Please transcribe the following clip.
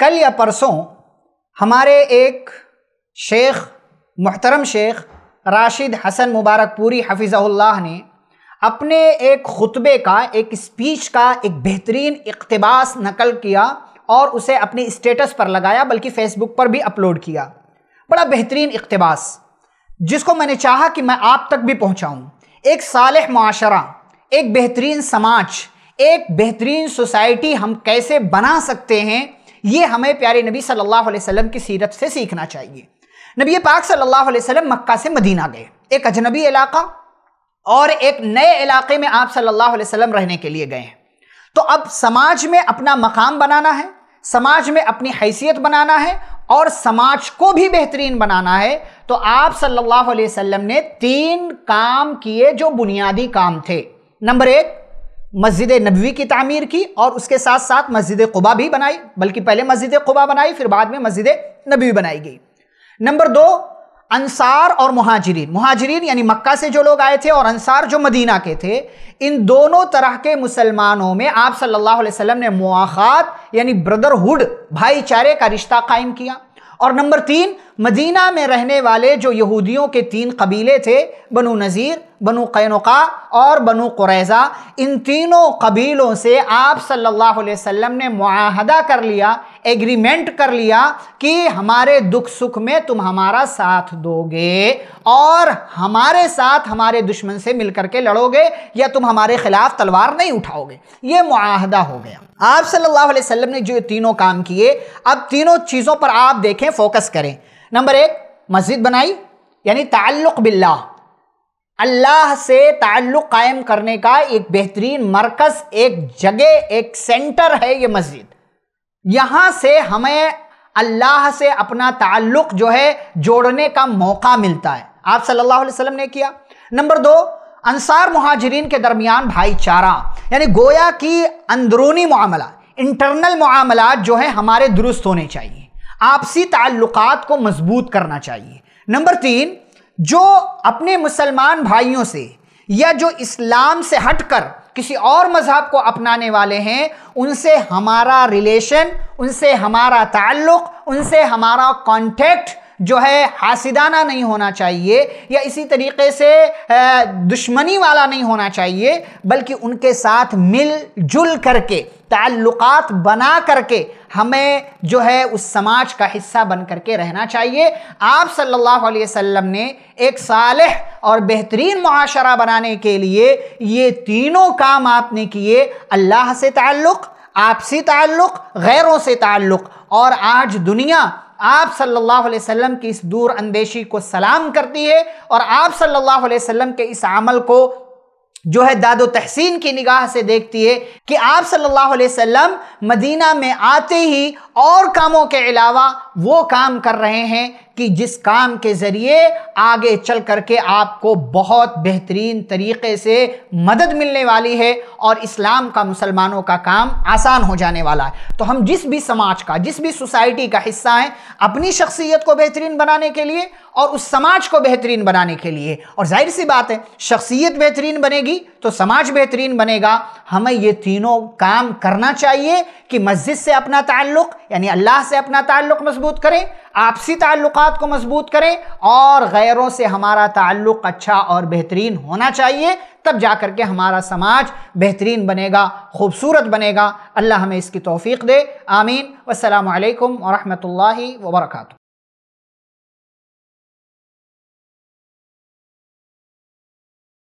कल या परसों हमारे एक शेख मोहतरम शेख राशिद हसन मुबारकपुरी हफिज़ल्लाह ने अपने एक ख़ुतबे का एक स्पीच का एक बेहतरीन इकतबास नकल किया और उसे अपने स्टेटस पर लगाया बल्कि फ़ेसबुक पर भी अपलोड किया बड़ा बेहतरीन इकतबास जिसको मैंने चाहा कि मैं आप तक भी पहुंचाऊं एक साल माशरा एक बेहतरीन समाज एक बेहतरीन सोसाइटी हम कैसे बना सकते हैं ये हमें प्यारे नबी सल्लल्लाहु अलैहि वसल्लम की सीरत से सीखना चाहिए नबी पाक सल्लल्लाहु अलैहि वसल्लम मक्का से मदीना गए एक अजनबी इलाका और एक नए इलाके में आप सल्लल्लाहु अलैहि वसल्लम रहने के लिए गए हैं तो अब समाज में अपना मकाम बनाना है समाज में अपनी हैसियत बनाना है और समाज को भी बेहतरीन बनाना है तो आप सल्लल्लाहु अलैहि वसल्लम ने तीन काम किए जो बुनियादी काम थे नंबर एक मस्जिद नबवी की तमीर की और उसके साथ साथ मस्जिद कुबा भी बनाई बल्कि पहले मस्जिद कुबा बनाई फिर बाद में मस्जिद नबी बनाई गई नंबर दो अंसार और महाजरीन महाजरीन यानी मक्का से जो लोग आए थे और अंसार जो मदीना के थे इन दोनों तरह के मुसलमानों में आप सल्लल्लाहु अलैहि वसल्लम ने मुआखात यानी ब्रदरहुड भाईचारे का रिश्ता कायम किया और नंबर तीन मदीना में रहने वाले जो यहूदियों के तीन कबीले थे बनु नज़ीर बनु कैनुका और बनु कुरैज़ा इन तीनों कबीलों से आप सल्लल्लाहु अलैहि वसल्लम ने मुआहदा कर लिया एग्रीमेंट कर लिया कि हमारे दुख सुख में तुम हमारा साथ दोगे और हमारे साथ हमारे दुश्मन से मिलकर के लड़ोगे या तुम हमारे खिलाफ तलवार नहीं उठाओगे ये मुआहदा हो गया आप सल्लल्लाहु अलैहि वसल्लम ने जो तीनों काम किए अब तीनों चीज़ों पर आप देखें फोकस करें नंबर एक मस्जिद बनाई यानी ताल्लुक़ बिल्ला अल्लाह से ताल्लुक़ कायम करने का एक बेहतरीन मरकज़ एक जगह एक सेंटर है ये मस्जिद यहाँ से हमें अल्लाह से अपना ताल्लुक़ जो है जोड़ने का मौका मिलता है आप सल्लल्लाहु अलैहि वसल्लम ने किया नंबर दो अंसार महाजरीन के दरमियान भाईचारा यानी गोया की अंदरूनी मामला इंटरनल मामला जो है हमारे दुरुस्त होने चाहिए आपसी ताल्लुकात को मजबूत करना चाहिए नंबर तीन जो अपने मुसलमान भाइयों से या जो इस्लाम से हटकर किसी और मज़हब को अपनाने वाले हैं उनसे हमारा रिलेशन उनसे हमारा ताल्लुक़ उनसे हमारा कॉन्टेक्ट जो है हासिदाना नहीं होना चाहिए या इसी तरीके से दुश्मनी वाला नहीं होना चाहिए बल्कि उनके साथ मिलजुल करके ताल्लुकात बना करके हमें जो है उस समाज का हिस्सा बन करके रहना चाहिए आप सल्लल्लाहु अलैहि वसल्लम ने एक साल और बेहतरीन मुआशरा बनाने के लिए ये तीनों काम आपने किए अल्लाह से ताल्लुक़ आपसी ताल्लुक़ गैरों से ताल्लुक़ और आज दुनिया आप सल्लल्लाहु अलैहि वसल्लम की इस दूर अंदेशी को सलाम करती है और आप सल्लल्लाहु अलैहि वसल्लम के इस अमल को जो है दादो तहसीन की निगाह से देखती है कि आप सल्लल्लाहु अलैहि वसल्लम मदीना में आते ही और कामों के अलावा वो काम कर रहे हैं कि जिस काम के ज़रिए आगे चल करके आपको बहुत बेहतरीन तरीके से मदद मिलने वाली है और इस्लाम का मुसलमानों का काम आसान हो जाने वाला है तो हम जिस भी समाज का जिस भी सोसाइटी का हिस्सा हैं अपनी शख्सियत को बेहतरीन बनाने के लिए और उस समाज को बेहतरीन बनाने के लिए और जाहिर सी बात है शख्सियत बेहतरीन बनेगी तो समाज बेहतरीन बनेगा हमें ये तीनों काम करना चाहिए कि मस्जिद से अपना ताल्लुक़ यानी अल्लाह से अपना ताल्लुक़ मजबूत करें आपसी ताल्लुक़ को मजबूत करें और गैरों से हमारा ताल्लुक़ अच्छा और बेहतरीन होना चाहिए तब जा कर के हमारा समाज बेहतरीन बनेगा खूबसूरत बनेगा अल्लाह हमें इसकी तोफ़ी दे आमीन वालकम वरहमल वर्का